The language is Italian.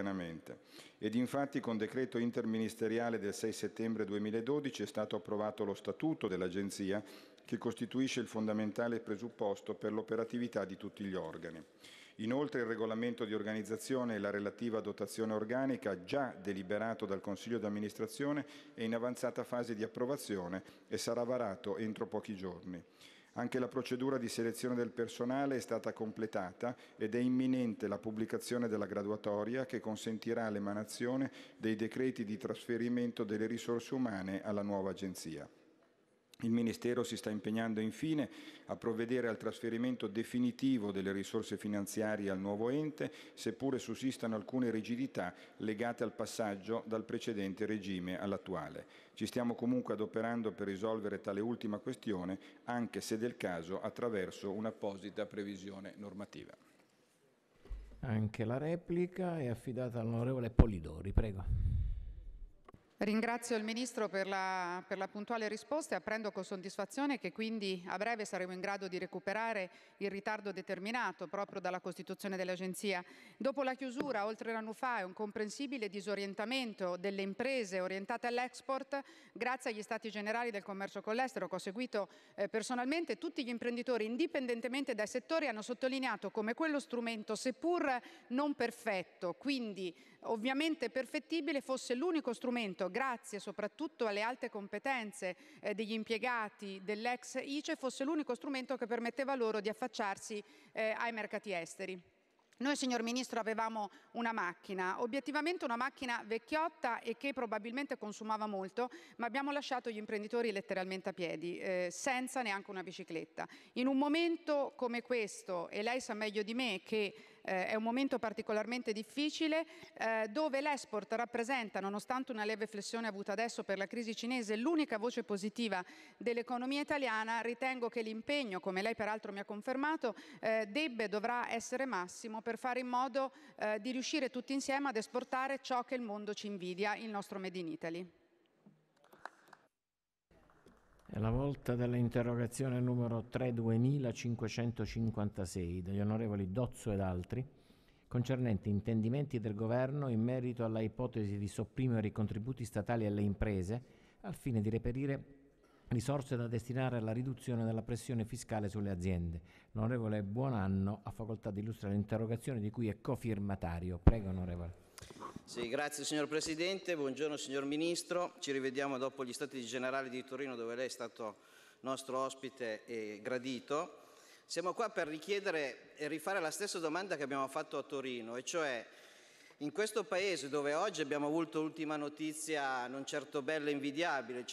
pienamente. Ed infatti con decreto interministeriale del 6 settembre 2012 è stato approvato lo statuto dell'Agenzia che costituisce il fondamentale presupposto per l'operatività di tutti gli organi. Inoltre il regolamento di organizzazione e la relativa dotazione organica, già deliberato dal Consiglio di amministrazione, è in avanzata fase di approvazione e sarà varato entro pochi giorni. Anche la procedura di selezione del personale è stata completata ed è imminente la pubblicazione della graduatoria che consentirà l'emanazione dei decreti di trasferimento delle risorse umane alla nuova agenzia. Il Ministero si sta impegnando infine a provvedere al trasferimento definitivo delle risorse finanziarie al nuovo ente, seppure sussistano alcune rigidità legate al passaggio dal precedente regime all'attuale. Ci stiamo comunque adoperando per risolvere tale ultima questione, anche se del caso attraverso un'apposita previsione normativa. Anche la replica è affidata all'onorevole Polidori, prego. Ringrazio il Ministro per la, per la, puntuale risposta e apprendo con soddisfazione che quindi a breve saremo in grado di recuperare il ritardo determinato proprio dalla costituzione dell'Agenzia. Dopo la chiusura, oltre l'anno fa, è un comprensibile disorientamento delle imprese orientate all'export grazie agli Stati Generali del Commercio con l'Estero che ho seguito eh, personalmente. Tutti gli imprenditori, indipendentemente dai settori, hanno sottolineato come quello strumento, seppur non perfetto, quindi ovviamente perfettibile, fosse l'unico strumento grazie soprattutto alle alte competenze eh, degli impiegati dell'ex ICE, fosse l'unico strumento che permetteva loro di affacciarsi eh, ai mercati esteri. Noi, signor Ministro, avevamo una macchina, obiettivamente una macchina vecchiotta e che probabilmente consumava molto, ma abbiamo lasciato gli imprenditori letteralmente a piedi, eh, senza neanche una bicicletta. In un momento come questo, e lei sa meglio di me che eh, è un momento particolarmente difficile eh, dove l'export rappresenta, nonostante una leve flessione avuta adesso per la crisi cinese, l'unica voce positiva dell'economia italiana, ritengo che l'impegno, come lei peraltro mi ha confermato, eh, debba e dovrà essere massimo per fare in modo eh, di riuscire tutti insieme ad esportare ciò che il mondo ci invidia, il nostro Made in Italy. È la volta dell'interrogazione numero 32556 degli onorevoli Dozzo ed altri concernente intendimenti del governo in merito alla ipotesi di sopprimere i contributi statali alle imprese al fine di reperire risorse da destinare alla riduzione della pressione fiscale sulle aziende. L'onorevole Buonanno ha facoltà di illustrare l'interrogazione di cui è cofirmatario. Prego onorevole. Sì, grazie signor Presidente, buongiorno signor Ministro, ci rivediamo dopo gli Stati Generali di Torino dove lei è stato nostro ospite e gradito. Siamo qua per richiedere e rifare la stessa domanda che abbiamo fatto a Torino, e cioè in questo Paese dove oggi abbiamo avuto l'ultima notizia non certo bella e invidiabile,